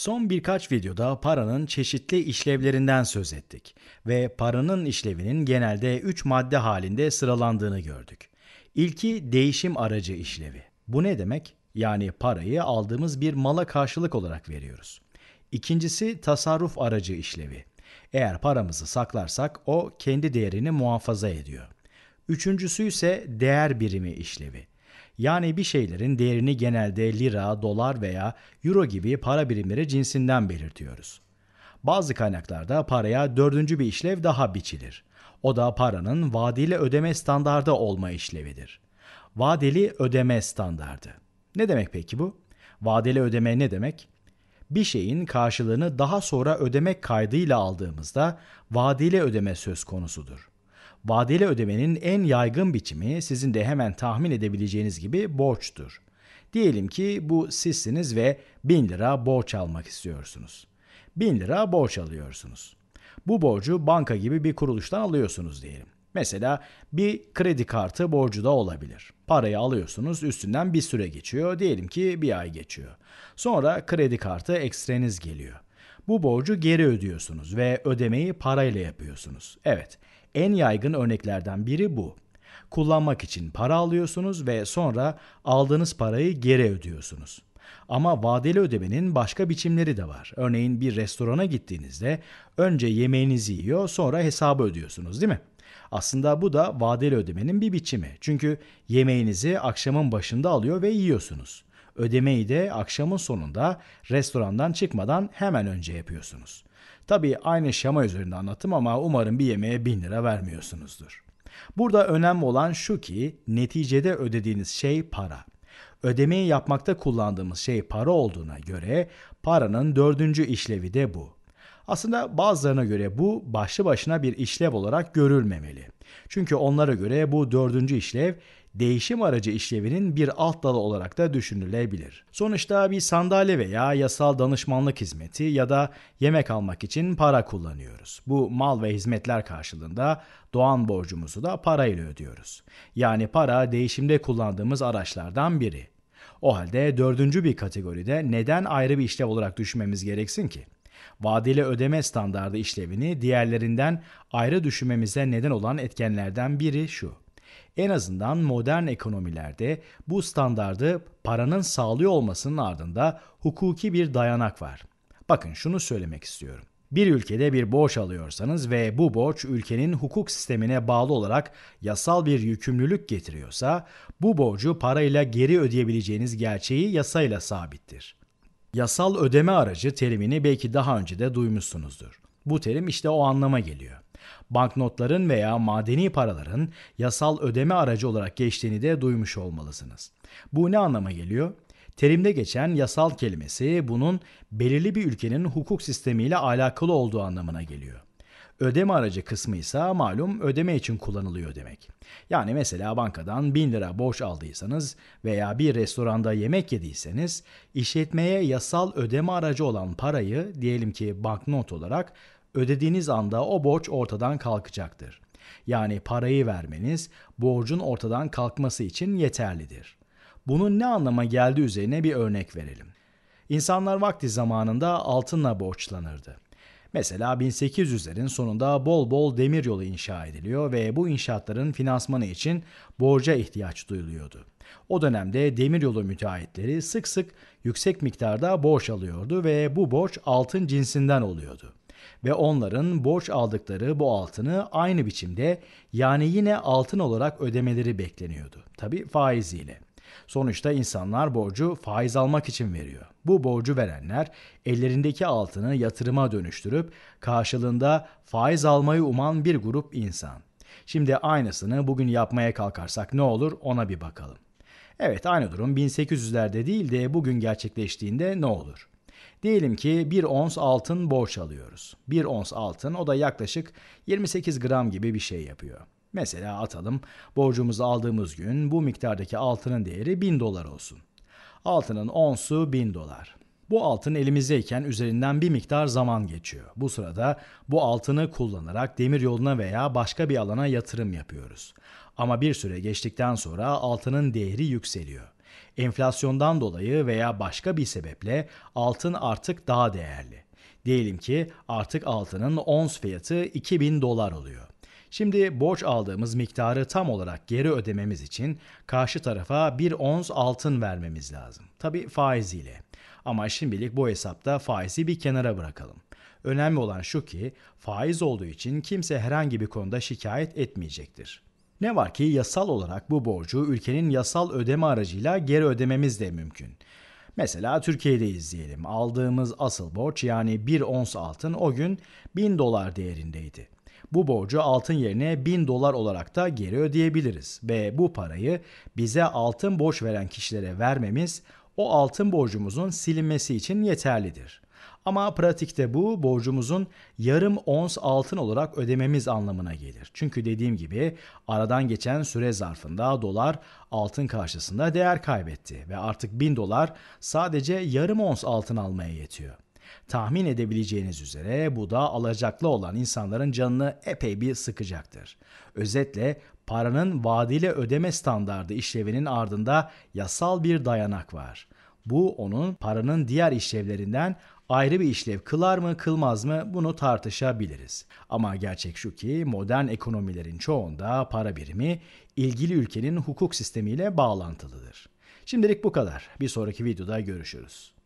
Son birkaç videoda paranın çeşitli işlevlerinden söz ettik ve paranın işlevinin genelde 3 madde halinde sıralandığını gördük. İlki değişim aracı işlevi. Bu ne demek? Yani parayı aldığımız bir mala karşılık olarak veriyoruz. İkincisi tasarruf aracı işlevi. Eğer paramızı saklarsak o kendi değerini muhafaza ediyor. Üçüncüsü ise değer birimi işlevi. Yani bir şeylerin değerini genelde lira, dolar veya euro gibi para birimleri cinsinden belirtiyoruz. Bazı kaynaklarda paraya dördüncü bir işlev daha biçilir. O da paranın vadeli ödeme standardı olma işlevidir. Vadeli ödeme standardı. Ne demek peki bu? Vadeli ödeme ne demek? Bir şeyin karşılığını daha sonra ödemek kaydıyla aldığımızda vadeli ödeme söz konusudur. Vadeli ödemenin en yaygın biçimi sizin de hemen tahmin edebileceğiniz gibi borçtur. Diyelim ki bu sizsiniz ve 1000 lira borç almak istiyorsunuz. 1000 lira borç alıyorsunuz. Bu borcu banka gibi bir kuruluştan alıyorsunuz diyelim. Mesela bir kredi kartı borcu da olabilir. Parayı alıyorsunuz, üstünden bir süre geçiyor, diyelim ki bir ay geçiyor. Sonra kredi kartı ekstreniz geliyor. Bu borcu geri ödüyorsunuz ve ödemeyi parayla yapıyorsunuz. Evet, en yaygın örneklerden biri bu. Kullanmak için para alıyorsunuz ve sonra aldığınız parayı geri ödüyorsunuz. Ama vadeli ödemenin başka biçimleri de var. Örneğin bir restorana gittiğinizde önce yemeğinizi yiyor sonra hesabı ödüyorsunuz değil mi? Aslında bu da vadeli ödemenin bir biçimi. Çünkü yemeğinizi akşamın başında alıyor ve yiyorsunuz. Ödemeyi de akşamın sonunda restorandan çıkmadan hemen önce yapıyorsunuz. Tabii aynı şema üzerinde anlattım ama umarım bir yemeğe 1000 lira vermiyorsunuzdur. Burada önemli olan şu ki neticede ödediğiniz şey para. Ödemeyi yapmakta kullandığımız şey para olduğuna göre paranın dördüncü işlevi de bu. Aslında bazılarına göre bu başlı başına bir işlev olarak görülmemeli. Çünkü onlara göre bu dördüncü işlev değişim aracı işlevinin bir alt dalı olarak da düşünülebilir. Sonuçta bir sandalye veya yasal danışmanlık hizmeti ya da yemek almak için para kullanıyoruz. Bu mal ve hizmetler karşılığında doğan borcumuzu da parayla ödüyoruz. Yani para değişimde kullandığımız araçlardan biri. O halde dördüncü bir kategoride neden ayrı bir işlev olarak düşünmemiz gereksin ki? Vadeli ödeme standardı işlevini diğerlerinden ayrı düşünmemize neden olan etkenlerden biri şu. En azından modern ekonomilerde bu standardı paranın sağlıyor olmasının ardında hukuki bir dayanak var. Bakın şunu söylemek istiyorum. Bir ülkede bir borç alıyorsanız ve bu borç ülkenin hukuk sistemine bağlı olarak yasal bir yükümlülük getiriyorsa, bu borcu parayla geri ödeyebileceğiniz gerçeği yasayla sabittir. Yasal ödeme aracı terimini belki daha önce de duymuşsunuzdur. Bu terim işte o anlama geliyor. Banknotların veya madeni paraların yasal ödeme aracı olarak geçtiğini de duymuş olmalısınız. Bu ne anlama geliyor? Terimde geçen yasal kelimesi bunun belirli bir ülkenin hukuk sistemiyle alakalı olduğu anlamına geliyor. Ödeme aracı kısmı ise malum ödeme için kullanılıyor demek. Yani mesela bankadan 1000 lira borç aldıysanız veya bir restoranda yemek yediyseniz işletmeye yasal ödeme aracı olan parayı diyelim ki banknot olarak ödediğiniz anda o borç ortadan kalkacaktır. Yani parayı vermeniz borcun ortadan kalkması için yeterlidir. Bunun ne anlama geldi üzerine bir örnek verelim. İnsanlar vakti zamanında altınla borçlanırdı. Mesela 1800'lerin sonunda bol bol demir yolu inşa ediliyor ve bu inşaatların finansmanı için borca ihtiyaç duyuluyordu. O dönemde demir yolu müteahhitleri sık sık yüksek miktarda borç alıyordu ve bu borç altın cinsinden oluyordu ve onların borç aldıkları bu altını aynı biçimde yani yine altın olarak ödemeleri bekleniyordu. Tabi faiziyle. Sonuçta insanlar borcu faiz almak için veriyor. Bu borcu verenler ellerindeki altını yatırıma dönüştürüp karşılığında faiz almayı uman bir grup insan. Şimdi aynısını bugün yapmaya kalkarsak ne olur ona bir bakalım. Evet aynı durum 1800'lerde değil de bugün gerçekleştiğinde ne olur? Diyelim ki 1 ons altın borç alıyoruz. 1 ons altın o da yaklaşık 28 gram gibi bir şey yapıyor. Mesela atalım borcumuzu aldığımız gün bu miktardaki altının değeri 1000 dolar olsun. Altının onsu 1000 dolar. Bu altın elimizdeyken üzerinden bir miktar zaman geçiyor. Bu sırada bu altını kullanarak demir yoluna veya başka bir alana yatırım yapıyoruz. Ama bir süre geçtikten sonra altının değeri yükseliyor. Enflasyondan dolayı veya başka bir sebeple altın artık daha değerli. Diyelim ki artık altının ons fiyatı 2000 dolar oluyor. Şimdi borç aldığımız miktarı tam olarak geri ödememiz için karşı tarafa bir ons altın vermemiz lazım. Tabi faiziyle. Ama şimdilik bu hesapta faizi bir kenara bırakalım. Önemli olan şu ki faiz olduğu için kimse herhangi bir konuda şikayet etmeyecektir. Ne var ki yasal olarak bu borcu ülkenin yasal ödeme aracıyla geri ödememiz de mümkün. Mesela Türkiye'de izleyelim. Aldığımız asıl borç yani 1 ons altın o gün 1000 dolar değerindeydi. Bu borcu altın yerine 1000 dolar olarak da geri ödeyebiliriz ve bu parayı bize altın borç veren kişilere vermemiz o altın borcumuzun silinmesi için yeterlidir. Ama pratikte bu borcumuzun yarım ons altın olarak ödememiz anlamına gelir. Çünkü dediğim gibi aradan geçen süre zarfında dolar altın karşısında değer kaybetti ve artık 1000 dolar sadece yarım ons altın almaya yetiyor. Tahmin edebileceğiniz üzere bu da alacaklı olan insanların canını epey bir sıkacaktır. Özetle paranın vaadiyle ödeme standardı işlevinin ardında yasal bir dayanak var. Bu onun paranın diğer işlevlerinden ayrı bir işlev kılar mı kılmaz mı bunu tartışabiliriz. Ama gerçek şu ki modern ekonomilerin çoğunda para birimi ilgili ülkenin hukuk sistemiyle bağlantılıdır. Şimdilik bu kadar. Bir sonraki videoda görüşürüz.